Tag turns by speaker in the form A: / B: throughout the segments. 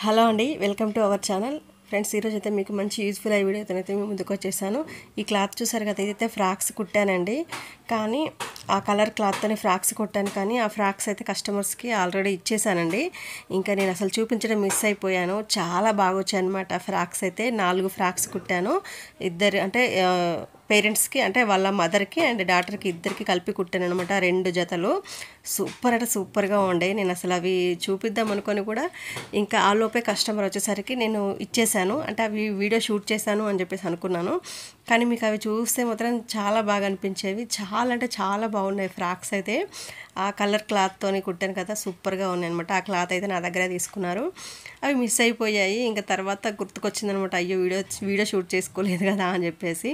A: hello అండి welcome to our channel friends ఈరోజు అయితే మీకు మంచి యూజ్ఫుల్ అయ్యే వీడియో అయితే మేము ముందుకు వచ్చేసాను ఈ క్లాత్ చూసారు కదా ఇదైతే ఫ్రాక్స్ కుట్టానండి కానీ ఆ కలర్ క్లాత్తోనే ఫ్రాక్స్ కుట్టాను కానీ ఆ ఫ్రాక్స్ అయితే కస్టమర్స్కి ఆల్రెడీ ఇచ్చేసానండి ఇంకా నేను అసలు చూపించడం మిస్ అయిపోయాను చాలా బాగా అనమాట ఫ్రాక్స్ అయితే నాలుగు ఫ్రాక్స్ కుట్టాను ఇద్దరు అంటే పేరెంట్స్కి అంటే వాళ్ళ మదర్కి అండ్ డాటర్కి ఇద్దరికి కలిపి కుట్టాను అనమాట రెండు జతలు సూపర్ అంటే సూపర్గా ఉండే నేను అసలు అవి చూపిద్దాం అనుకొని కూడా ఇంకా ఆ లోపే కస్టమర్ వచ్చేసరికి నేను ఇచ్చేసాను అంటే అవి వీడియో షూట్ చేశాను అని చెప్పేసి అనుకున్నాను కానీ మీకు అవి చూస్తే మాత్రం చాలా బాగా అనిపించేవి చాలా అంటే చాలా బాగున్నాయి ఫ్రాక్స్ అయితే ఆ కలర్ క్లాత్తో కుట్టాను కదా సూపర్గా ఉన్నాయి అనమాట ఆ క్లాత్ అయితే నా దగ్గరే తీసుకున్నారు అవి మిస్ అయిపోయాయి ఇంకా తర్వాత గుర్తుకొచ్చిందనమాట అయ్యో వీడియో వీడియో షూట్ చేసుకోలేదు కదా అని చెప్పేసి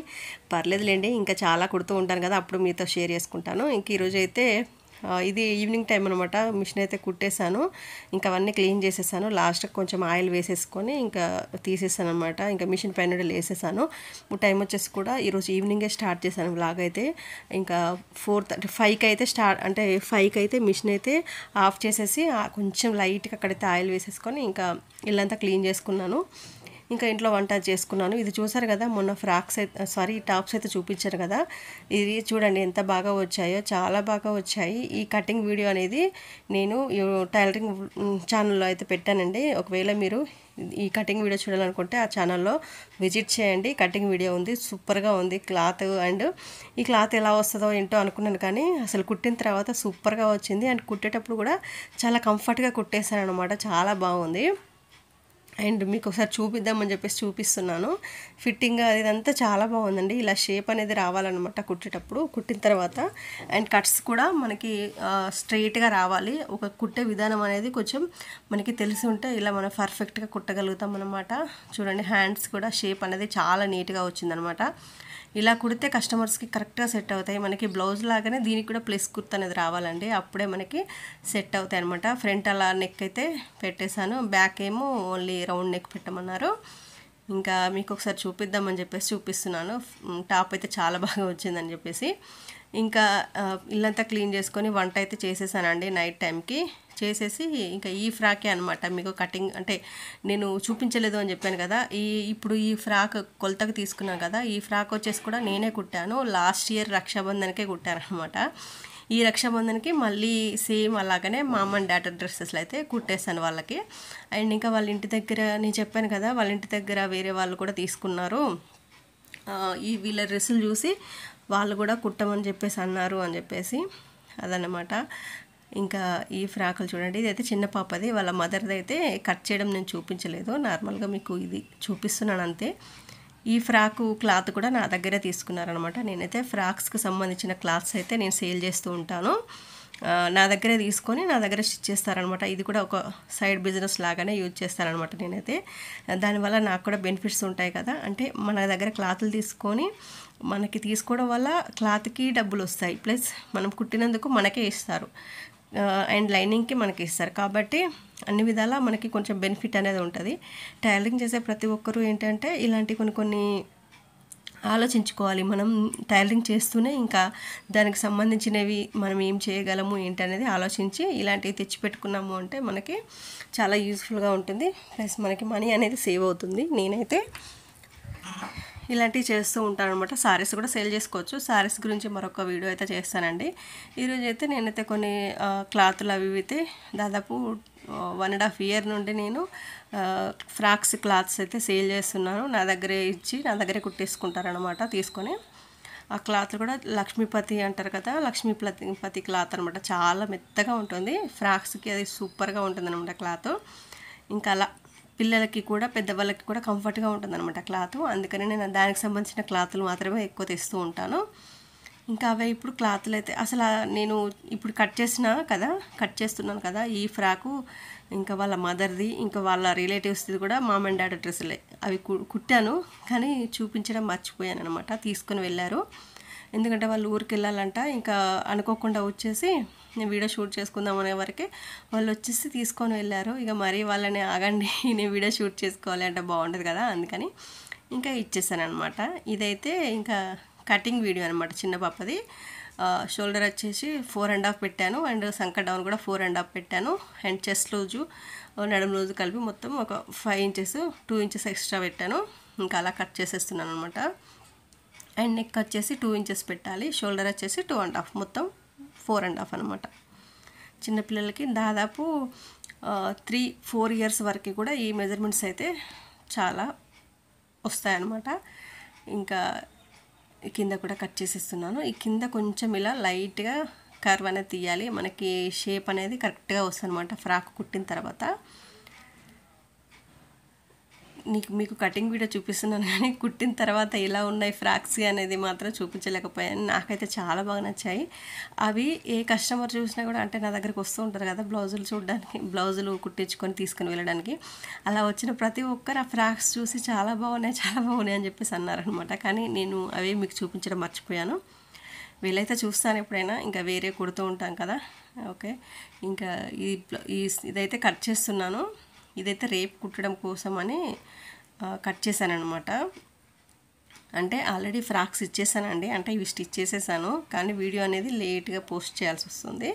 A: పర్లేదులేండి ఇంకా చాలా కుడుతూ ఉంటాను కదా అప్పుడు మీతో షేర్ చేసుకుంటాను ఇంక ఈరోజు అయితే ఇది ఈవినింగ్ టైం అనమాట మిషన్ అయితే కుట్టేశాను ఇంకా అవన్నీ క్లీన్ చేసేసాను లాస్ట్కి కొంచెం ఆయిల్ వేసేసుకొని ఇంకా తీసేసాను అనమాట ఇంకా మిషన్ పైన వేసేసాను టైం వచ్చేసి కూడా ఈరోజు ఈవినింగే స్టార్ట్ చేశాను బ్లాగ్ అయితే ఇంకా ఫోర్ థర్టీ ఫైవ్కి అయితే స్టార్ట్ అంటే ఫైవ్కి అయితే మిషన్ అయితే ఆఫ్ చేసేసి కొంచెం లైట్గా అక్కడైతే ఆయిల్ వేసేసుకొని ఇంకా ఇల్లంతా క్లీన్ చేసుకున్నాను ఇంకా ఇంట్లో వంట చేసుకున్నాను ఇది చూసారు కదా మొన్న ఫ్రాక్స్ అయితే సారీ టాప్స్ అయితే చూపించారు కదా ఇది చూడండి ఎంత బాగా వచ్చాయో చాలా బాగా వచ్చాయి ఈ కటింగ్ వీడియో అనేది నేను టైలరింగ్ ఛానల్లో అయితే పెట్టానండి ఒకవేళ మీరు ఈ కటింగ్ వీడియో చూడాలనుకుంటే ఆ ఛానల్లో విజిట్ చేయండి కటింగ్ వీడియో ఉంది సూపర్గా ఉంది క్లాత్ అండ్ ఈ క్లాత్ ఎలా వస్తుందో ఏంటో అనుకున్నాను కానీ అసలు కుట్టిన తర్వాత సూపర్గా వచ్చింది అండ్ కుట్టేటప్పుడు కూడా చాలా కంఫర్ట్గా కుట్టేశాను అనమాట చాలా బాగుంది అండ్ మీకు ఒకసారి చూపిద్దామని చెప్పేసి చూపిస్తున్నాను ఫిట్టింగ్ అదంతా చాలా బాగుందండి ఇలా షేప్ అనేది రావాలన్నమాట కుట్టేటప్పుడు కుట్టిన తర్వాత అండ్ కట్స్ కూడా మనకి స్ట్రైట్గా రావాలి ఒక కుట్టే విధానం అనేది కొంచెం మనకి తెలిసి ఉంటే ఇలా మనం పర్ఫెక్ట్గా కుట్టగలుగుతాం అనమాట చూడండి హ్యాండ్స్ కూడా షేప్ అనేది చాలా నీట్గా వచ్చిందనమాట ఇలా కుడితే కస్టమర్స్కి కరెక్ట్గా సెట్ అవుతాయి మనకి బ్లౌజ్ లాగానే దీనికి కూడా ప్లస్ కుర్త అనేది రావాలండి అప్పుడే మనకి సెట్ అవుతాయి అనమాట ఫ్రంట్ అలా నెక్ అయితే పెట్టేశాను బ్యాక్ ఏమో ఓన్లీ రౌండ్ నెక్ పెట్టమన్నారు ఇంకా మీకు ఒకసారి చూపిద్దామని చెప్పేసి చూపిస్తున్నాను టాప్ అయితే చాలా బాగా వచ్చిందని చెప్పేసి ఇంకా ఇల్లంతా క్లీన్ చేసుకొని వంట అయితే చేసేసానండి నైట్ టైంకి చేసేసి ఇంకా ఈ ఫ్రాకే అనమాట మీకు కటింగ్ అంటే నేను చూపించలేదు అని చెప్పాను కదా ఈ ఇప్పుడు ఈ ఫ్రాక్ కొలతకు తీసుకున్నాను కదా ఈ ఫ్రాక్ వచ్చేసి కూడా నేనే కుట్టాను లాస్ట్ ఇయర్ రక్షాబంధన్కే కుట్టాను అనమాట ఈ రక్షాబంధన్కి మళ్ళీ సేమ్ అలాగనే మా అమ్మ అండ్ డాటర్ డ్రెస్సెస్లు అయితే కుట్టేశాను వాళ్ళకి అండ్ ఇంకా వాళ్ళ ఇంటి దగ్గర నేను చెప్పాను కదా వాళ్ళ ఇంటి దగ్గర వేరే వాళ్ళు కూడా తీసుకున్నారు ఈ వీళ్ళ డ్రెస్సులు చూసి వాళ్ళు కూడా కుట్టమని చెప్పేసి అన్నారు అని చెప్పేసి అదనమాట ఇంకా ఈ ఫ్రాకులు చూడండి ఇదైతే చిన్న పాపది వాళ్ళ మదర్ది అయితే కట్ చేయడం నేను చూపించలేదు నార్మల్గా మీకు ఇది చూపిస్తున్నాను అంతే ఈ ఫ్రాకు క్లాత్ కూడా నా దగ్గరే తీసుకున్నారనమాట నేనైతే ఫ్రాక్స్కి సంబంధించిన క్లాత్స్ అయితే నేను సేల్ చేస్తూ ఉంటాను నా దగ్గరే తీసుకొని నా దగ్గర స్టిచ్ చేస్తారనమాట ఇది కూడా ఒక సైడ్ బిజినెస్ లాగానే యూజ్ చేస్తారనమాట నేనైతే దానివల్ల నాకు కూడా బెనిఫిట్స్ ఉంటాయి కదా అంటే మన దగ్గర క్లాతులు తీసుకొని మనకి తీసుకోవడం వల్ల క్లాత్కి డబ్బులు వస్తాయి ప్లస్ మనం కుట్టినందుకు మనకే ఇస్తారు అండ్ లైనింగ్కి మనకి ఇస్తారు కాబట్టి అన్ని విధాలా మనకి కొంచెం బెనిఫిట్ అనేది ఉంటుంది టైలరింగ్ చేసే ప్రతి ఒక్కరూ ఏంటంటే ఇలాంటి కొన్ని కొన్ని ఆలోచించుకోవాలి మనం టైలరింగ్ చేస్తూనే ఇంకా దానికి సంబంధించినవి మనం ఏం చేయగలము ఏంటి అనేది ఆలోచించి ఇలాంటివి తెచ్చిపెట్టుకున్నాము అంటే మనకి చాలా యూజ్ఫుల్గా ఉంటుంది ప్లస్ మనకి మనీ అనేది సేవ్ అవుతుంది నేనైతే ఇలాంటివి చేస్తూ అనమాట శారీస్ కూడా సేల్ చేసుకోవచ్చు శారీస్ గురించి మరొక వీడియో అయితే చేస్తానండి ఈరోజు అయితే నేనైతే కొన్ని క్లాతులు అవి అయితే దాదాపు వన్ అండ్ హాఫ్ ఇయర్ నుండి నేను ఫ్రాక్స్ క్లాత్స్ అయితే సేల్ చేస్తున్నాను నా దగ్గరే ఇచ్చి నా దగ్గరే కుట్టేసుకుంటారనమాట తీసుకొని ఆ క్లాత్ కూడా లక్ష్మీపతి అంటారు కదా లక్ష్మీపతి క్లాత్ అనమాట చాలా మెత్తగా ఉంటుంది ఫ్రాక్స్కి అది సూపర్గా ఉంటుంది అనమాట క్లాత్ ఇంకా అలా పిల్లలకి కూడా పెద్దవాళ్ళకి కూడా కంఫర్ట్గా అనమాట క్లాత్ అందుకని నేను దానికి సంబంధించిన క్లాత్లు మాత్రమే ఎక్కువ తెస్తూ ఉంటాను ఇంకా అవే ఇప్పుడు క్లాత్లు అయితే అసలు నేను ఇప్పుడు కట్ చేసిన కదా కట్ చేస్తున్నాను కదా ఈ ఫ్రాకు ఇంకా వాళ్ళ మదర్ది ఇంకా వాళ్ళ రిలేటివ్స్ది కూడా మామ్ అండ్ డాడీ డ్రెస్సులే అవి కుట్టాను కానీ చూపించడం మర్చిపోయాను అనమాట తీసుకొని వెళ్ళారు ఎందుకంటే వాళ్ళు ఊరికి వెళ్ళాలంట ఇంకా అనుకోకుండా వచ్చేసి నేను వీడియో షూట్ చేసుకుందాం అనే వరకే వాళ్ళు వచ్చేసి తీసుకొని వెళ్ళారు ఇక మరీ వాళ్ళని ఆగండి నేను వీడియో షూట్ చేసుకోవాలి అంటే బాగుండదు కదా అందుకని ఇంకా ఇచ్చేసాను అనమాట ఇదైతే ఇంకా కటింగ్ వీడియో అనమాట చిన్న పాపది షోల్డర్ వచ్చేసి ఫోర్ అండ్ హాఫ్ పెట్టాను అండ్ సంక డౌన్ కూడా ఫోర్ అండ్ హాఫ్ పెట్టాను అండ్ చెస్ట్ లూజు నడుము లూజు కలిపి మొత్తం ఒక five inches two inches extra పెట్టాను ఇంకా అలా కట్ చేసేస్తున్నాను అనమాట అండ్ నెక్ వచ్చేసి టూ ఇంచెస్ పెట్టాలి షోల్డర్ వచ్చేసి టూ అండ్ హాఫ్ మొత్తం ఫోర్ అండ్ హాఫ్ అనమాట చిన్నపిల్లలకి దాదాపు త్రీ ఫోర్ ఇయర్స్ వరకు కూడా ఈ మెజర్మెంట్స్ అయితే చాలా వస్తాయన్నమాట ఇంకా కింద కూడా కట్ చేసేస్తున్నాను ఈ కింద కొంచెం ఇలా లైట్గా కర్వ్ అనేది తీయాలి మనకి షేప్ అనేది కరెక్ట్గా వస్తుంది అనమాట ఫ్రాక్ కుట్టిన తర్వాత నీకు మీకు కటింగ్ వీడియో చూపిస్తున్నాను కానీ కుట్టిన తర్వాత ఎలా ఉన్నాయి ఫ్రాక్స్ అనేది మాత్రం చూపించలేకపోయాను నాకైతే చాలా బాగా నచ్చాయి అవి ఏ కస్టమర్ చూసినా కూడా అంటే నా దగ్గరికి వస్తూ ఉంటారు కదా బ్లౌజులు చూడడానికి బ్లౌజులు కుట్టించుకొని తీసుకుని వెళ్ళడానికి అలా వచ్చిన ప్రతి ఒక్కరు ఆ ఫ్రాక్స్ చూసి చాలా బాగున్నాయి చాలా బాగున్నాయి అని చెప్పేసి అన్నారనమాట కానీ నేను అవి మీకు చూపించడం మర్చిపోయాను వీళ్ళైతే చూస్తాను ఎప్పుడైనా ఇంకా వేరే కుడుతూ ఉంటాం కదా ఓకే ఇంకా ఈ ఇదైతే కట్ చేస్తున్నాను ఇదైతే రేపు కుట్టడం కోసమని కట్ చేశానమాట అంటే ఆల్రెడీ ఫ్రాక్స్ ఇచ్చేసానండి అంటే ఇవి స్టిచ్ చేసేసాను కానీ వీడియో అనేది లేట్గా పోస్ట్ చేయాల్సి వస్తుంది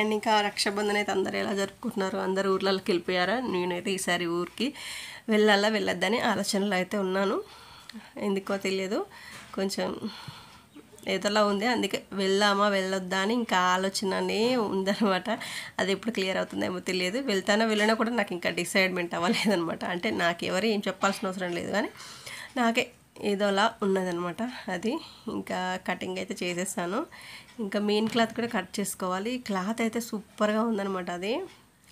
A: అండ్ ఇంకా రక్షాబంధన అయితే అందరు ఎలా జరుపుకుంటున్నారు అందరు ఊర్లలోకి వెళ్ళిపోయారా నేనైతే ఈసారి ఊరికి వెళ్ళాలా వెళ్ళొద్దని ఆలోచనలు అయితే ఉన్నాను ఎందుకో తెలియదు కొంచెం ఎదలా ఉంది అందుకే వెళ్దామా వెళ్ళొద్దా అని ఇంకా ఆలోచననే ఉందనమాట అది ఎప్పుడు క్లియర్ అవుతుందేమో తెలియదు వెళ్తానో వెళ్ళినా కూడా నాకు ఇంకా డిసైడ్మెంట్ అవ్వలేదనమాట అంటే నాకు ఎవరు ఏం చెప్పాల్సిన అవసరం లేదు కానీ నాకే ఏదోలా ఉన్నదనమాట అది ఇంకా కటింగ్ అయితే చేసేస్తాను ఇంకా మెయిన్ క్లాత్ కూడా కట్ చేసుకోవాలి క్లాత్ అయితే సూపర్గా ఉందనమాట అది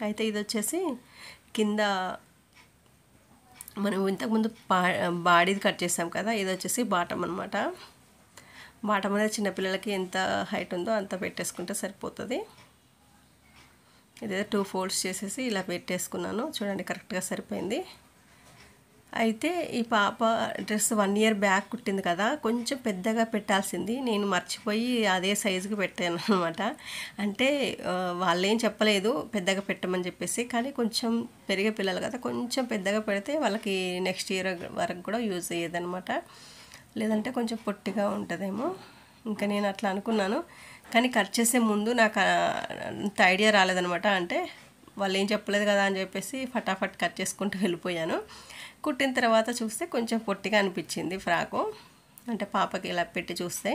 A: అయితే ఇది వచ్చేసి కింద మనం ఇంతకుముందు బాడీది కట్ చేసాం కదా ఇది వచ్చేసి బాటం అనమాట మాట మీద చిన్నపిల్లలకి ఎంత హైట్ ఉందో అంత పెట్టేసుకుంటే సరిపోతుంది ఇదేదో టూ ఫోల్డ్స్ చేసేసి ఇలా పెట్టేసుకున్నాను చూడండి కరెక్ట్గా సరిపోయింది అయితే ఈ పాప డ్రెస్ వన్ ఇయర్ బ్యాక్ కుట్టింది కదా కొంచెం పెద్దగా పెట్టాల్సింది నేను మర్చిపోయి అదే సైజుకి పెట్టాను అనమాట అంటే వాళ్ళేం చెప్పలేదు పెద్దగా పెట్టమని చెప్పేసి కానీ కొంచెం పెరిగే పిల్లలు కదా కొంచెం పెద్దగా పెడితే వాళ్ళకి నెక్స్ట్ ఇయర్ వరకు కూడా యూజ్ అయ్యేదనమాట లేదంటే కొంచెం పొట్టిగా ఉంటుందేమో ఇంకా నేను అట్లా అనుకున్నాను కానీ కట్ చేసే ముందు నాకు అంత ఐడియా రాలేదనమాట అంటే వాళ్ళు ఏం చెప్పలేదు కదా అని చెప్పేసి ఫటాఫట్ కట్ చేసుకుంటూ వెళ్ళిపోయాను కుట్టిన తర్వాత చూస్తే కొంచెం పొట్టిగా అనిపించింది ఫ్రాకు అంటే పాపకి ఇలా పెట్టి చూస్తే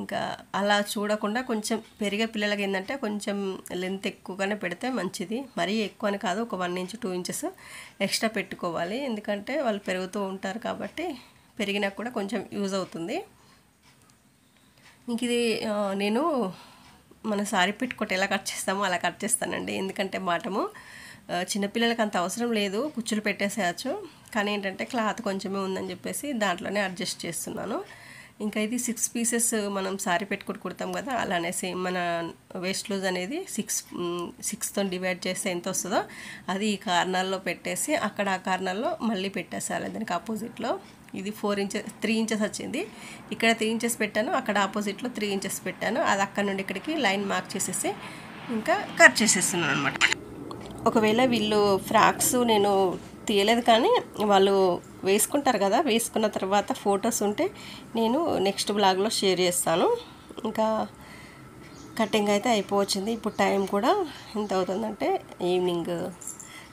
A: ఇంకా అలా చూడకుండా కొంచెం పెరిగే పిల్లలకి ఏంటంటే కొంచెం లెంత్ ఎక్కువగానే పెడితే మంచిది మరీ ఎక్కువ అని కాదు ఒక one inch two inches extra పెట్టుకోవాలి ఎందుకంటే వాళ్ళు పెరుగుతూ ఉంటారు కాబట్టి పెరిగినా కూడా కొంచెం యూజ్ అవుతుంది మీకు ఇది నేను మన సారీ పెట్టుకుంటే ఎలా కట్ చేస్తామో అలా కట్ చేస్తానండి ఎందుకంటే మాటము చిన్నపిల్లలకి అంత అవసరం లేదు కుచ్చులు పెట్టేసేయచ్చు కానీ ఏంటంటే క్లాత్ కొంచెమే ఉందని చెప్పేసి దాంట్లోనే అడ్జస్ట్ చేస్తున్నాను ఇంకా ఇది సిక్స్ పీసెస్ మనం సారీ పెట్టుకుని కుడతాం కదా అలానే సేమ్ మన వేస్ట్ లూజ్ అనేది సిక్స్ సిక్స్తో డివైడ్ చేస్తే ఎంత వస్తుందో అది ఈ కార్నర్లో పెట్టేసి అక్కడ ఆ కార్నర్లో మళ్ళీ పెట్టేసేయాలి దానికి ఆపోజిట్లో ఇది ఫోర్ ఇంచెస్ త్రీ ఇంచెస్ వచ్చింది ఇక్కడ త్రీ ఇంచెస్ పెట్టాను అక్కడ ఆపోజిట్లో త్రీ ఇంచెస్ పెట్టాను అది అక్కడ నుండి ఇక్కడికి లైన్ మార్క్ చేసేసి ఇంకా కట్ చేసేస్తున్నాను అనమాట ఒకవేళ వీళ్ళు ఫ్రాక్స్ నేను తీయలేదు కానీ వాళ్ళు వేసుకుంటారు కదా వేసుకున్న తర్వాత ఫొటోస్ ఉంటే నేను నెక్స్ట్ బ్లాగ్లో షేర్ చేస్తాను ఇంకా కటింగ్ అయితే అయిపోవచ్చింది ఇప్పుడు టైం కూడా ఎంత అవుతుందంటే ఈవినింగ్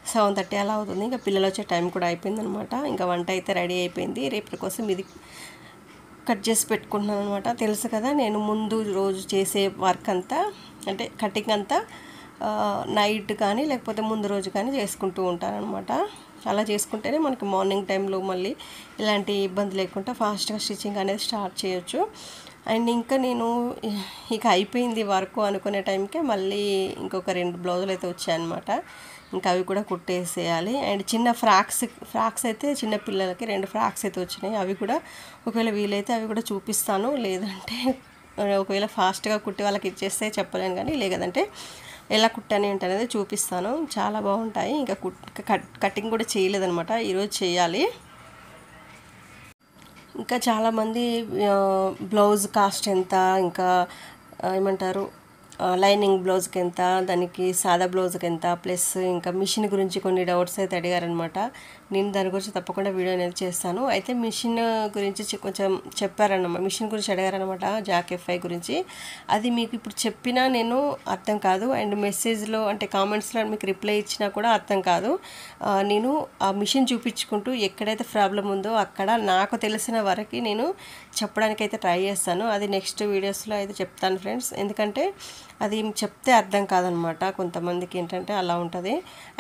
A: సెవెన్ థర్టీ అలా అవుతుంది ఇంకా పిల్లలు వచ్చే టైం కూడా అయిపోయింది అనమాట ఇంకా వంట అయితే రెడీ అయిపోయింది రేపటి కోసం ఇది కట్ చేసి పెట్టుకుంటున్నాను అనమాట తెలుసు కదా నేను ముందు రోజు చేసే వర్క్ అంతా అంటే కటింగ్ అంతా నైట్ కానీ లేకపోతే ముందు రోజు కానీ చేసుకుంటూ ఉంటాను అనమాట అలా చేసుకుంటేనే మనకి మార్నింగ్ టైంలో మళ్ళీ ఇలాంటి ఇబ్బంది లేకుండా ఫాస్ట్గా స్టిచ్చింగ్ అనేది స్టార్ట్ చేయొచ్చు అండ్ ఇంకా నేను ఇక అయిపోయింది వర్క్ అనుకునే టైంకే మళ్ళీ ఇంకొక రెండు బ్లౌజులు అయితే వచ్చాయన్నమాట ఇంకా అవి కూడా కుట్టేసేయాలి అండ్ చిన్న ఫ్రాక్స్ ఫ్రాక్స్ అయితే చిన్న పిల్లలకి రెండు ఫ్రాక్స్ అయితే వచ్చినాయి అవి కూడా ఒకవేళ వీలైతే అవి కూడా చూపిస్తాను లేదంటే ఒకవేళ ఫాస్ట్గా కుట్టి వాళ్ళకి ఇచ్చేస్తే చెప్పలేను కానీ లేదంటే ఎలా కుట్టని ఏంటి అనేది చూపిస్తాను చాలా బాగుంటాయి ఇంకా కుట్ కటింగ్ కూడా చేయలేదనమాట ఈరోజు చేయాలి ఇంకా చాలామంది బ్లౌజ్ కాస్ట్ ఎంత ఇంకా ఏమంటారు లైనింగ్ బ్లౌజ్కి ఎంత దానికి సాదా బ్లౌజ్కి ఎంత ప్లస్ ఇంకా మిషన్ గురించి కొన్ని డౌట్స్ అయితే అడిగారనమాట నేను దాని గురించి తప్పకుండా వీడియో అనేది చేస్తాను అయితే మిషన్ గురించి కొంచెం చెప్పారన్నమాట మిషన్ గురించి అడిగారనమాట జాక్ ఎఫ్ఐ గురించి అది మీకు ఇప్పుడు చెప్పినా నేను అర్థం కాదు అండ్ మెసేజ్లో అంటే కామెంట్స్లో మీకు రిప్లై ఇచ్చినా కూడా అర్థం కాదు నేను ఆ మిషన్ చూపించుకుంటూ ఎక్కడైతే ప్రాబ్లం ఉందో అక్కడ నాకు తెలిసిన వరకు నేను చెప్పడానికైతే ట్రై చేస్తాను అది నెక్స్ట్ వీడియోస్లో అయితే చెప్తాను ఫ్రెండ్స్ ఎందుకంటే అది చెప్తే అర్థం కాదనమాట కొంతమందికి ఏంటంటే అలా ఉంటుంది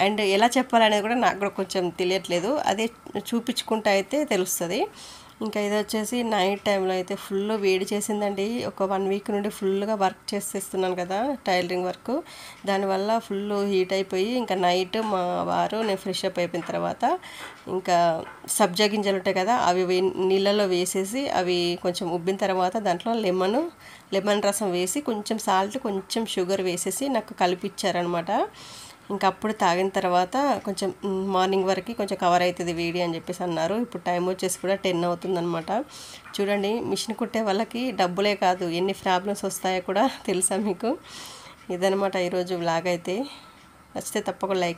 A: అండ్ ఎలా చెప్పాలనేది కూడా నాకు కూడా కొంచెం తెలియట్లేదు అదే చూపించుకుంటే అయితే తెలుస్తుంది ఇంకా ఇది వచ్చేసి నైట్ టైంలో అయితే ఫుల్ వేడి చేసిందండి ఒక వన్ వీక్ నుండి ఫుల్గా వర్క్ చేసేస్తున్నాను కదా టైలరింగ్ వర్క్ దానివల్ల ఫుల్ హీట్ అయిపోయి ఇంకా నైట్ మా వారు నేను ఫ్రెష్ అప్ అయిపోయిన తర్వాత ఇంకా సబ్జా గింజలు ఉంటాయి కదా అవి నీళ్ళలో వేసేసి అవి కొంచెం ఉబ్బిన తర్వాత దాంట్లో లెమన్ లెమన్ రసం వేసి కొంచెం సాల్ట్ కొంచెం షుగర్ వేసేసి నాకు కలిపిచ్చారనమాట ఇంకా అప్పుడు తాగిన తర్వాత కొంచెం మార్నింగ్ వరకు కొంచెం కవర్ అవుతుంది వేడి అని చెప్పేసి అన్నారు ఇప్పుడు టైం వచ్చేసి కూడా టెన్ అవుతుందనమాట చూడండి మిషన్ కుట్టే వాళ్ళకి డబ్బులే కాదు ఎన్ని ప్రాబ్లమ్స్ వస్తాయో కూడా తెలుసా మీకు ఇదనమాట ఈరోజు లాగైతే నచ్చితే తప్పకుండా లైక్